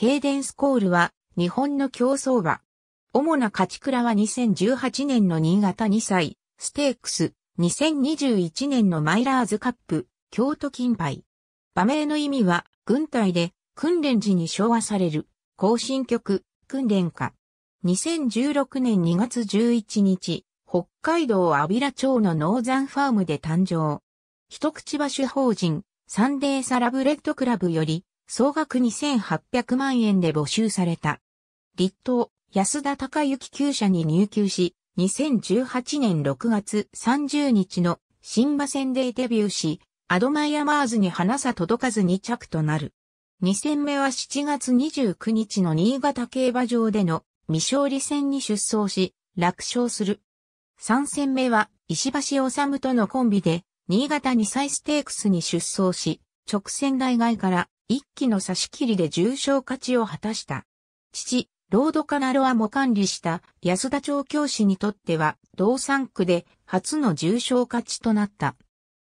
ケイデンスコールは、日本の競走馬。主な勝ち倉は2018年の新潟2歳、ステークス、2021年のマイラーズカップ、京都金杯。馬名の意味は、軍隊で、訓練時に昭和される、行進局、訓練課。2016年2月11日、北海道阿比良町のノーザンファームで誕生。一口馬主法人、サンデーサラブレッドクラブより、総額2800万円で募集された。立東、安田隆之厩舎に入厩し、2018年6月30日の新馬戦でデビューし、アドマイアマーズに花さ届かず2着となる。2戦目は7月29日の新潟競馬場での未勝利戦に出走し、楽勝する。3戦目は石橋治とのコンビで、新潟2歳ステークスに出走し、直線台外から一気の差し切りで重賞勝ちを果たした。父、ロードカナロアも管理した安田調教師にとっては同産区で初の重賞勝ちとなった。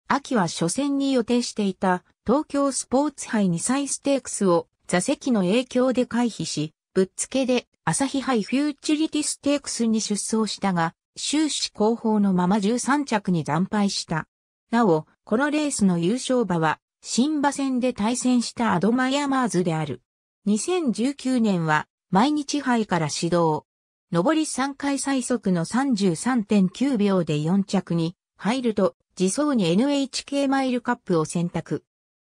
秋は初戦に予定していた東京スポーツ杯2歳ステークスを座席の影響で回避し、ぶっつけで朝日杯フューチュリティステークスに出走したが、終始後方のまま13着に惨敗した。なお、このレースの優勝馬は、新馬戦で対戦したアドマイアマーズである。2019年は毎日杯から始動。上り3回最速の33.9秒で4着に入ると、自走に NHK マイルカップを選択。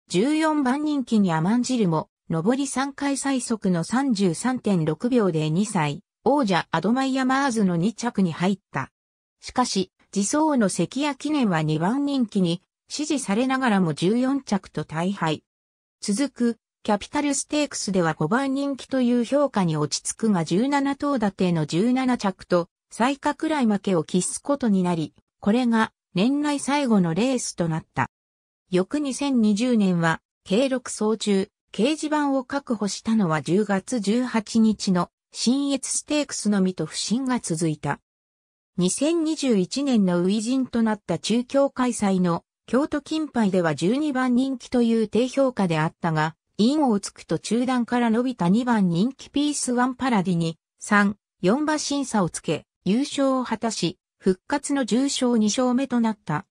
14番人気にアマンジルも、上り3回最速の33.6秒で2歳、王者アドマイヤマーズの2着に入った。しかし、自走の関谷記念は2番人気に支持されながらも14着と大敗。続く、キャピタルステークスでは5番人気という評価に落ち着くが17頭立ての17着と、最下くらい負けを喫すことになり、これが年内最後のレースとなった。翌2020年は、計6層中、掲示板を確保したのは10月18日の新越ステークスのみと不振が続いた。2021年の初陣となった中京開催の京都金杯では12番人気という低評価であったが、インをつくと中段から伸びた2番人気ピースワンパラディに、3、4馬審査をつけ、優勝を果たし、復活の重賞2勝目となった。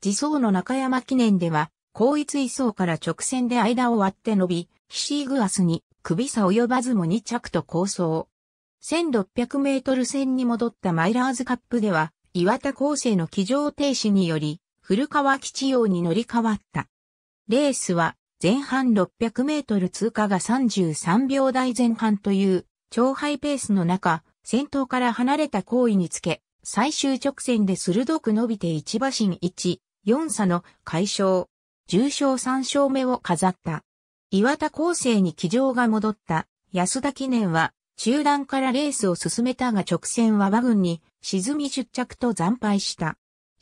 自走の中山記念では、後一位走から直線で間を割って伸び、ヒシーグアスに首差及ばずも2着と構想。1600メートル線に戻ったマイラーズカップでは、岩田厚生の騎乗停止により、古川基地用に乗り換わった。レースは前半600メートル通過が33秒台前半という超ハイペースの中、先頭から離れた行為につけ、最終直線で鋭く伸びて1馬身1、4差の解消、重賞3勝目を飾った。岩田厚生に騎乗が戻った安田記念は中段からレースを進めたが直線は馬群に沈み出着と惨敗した。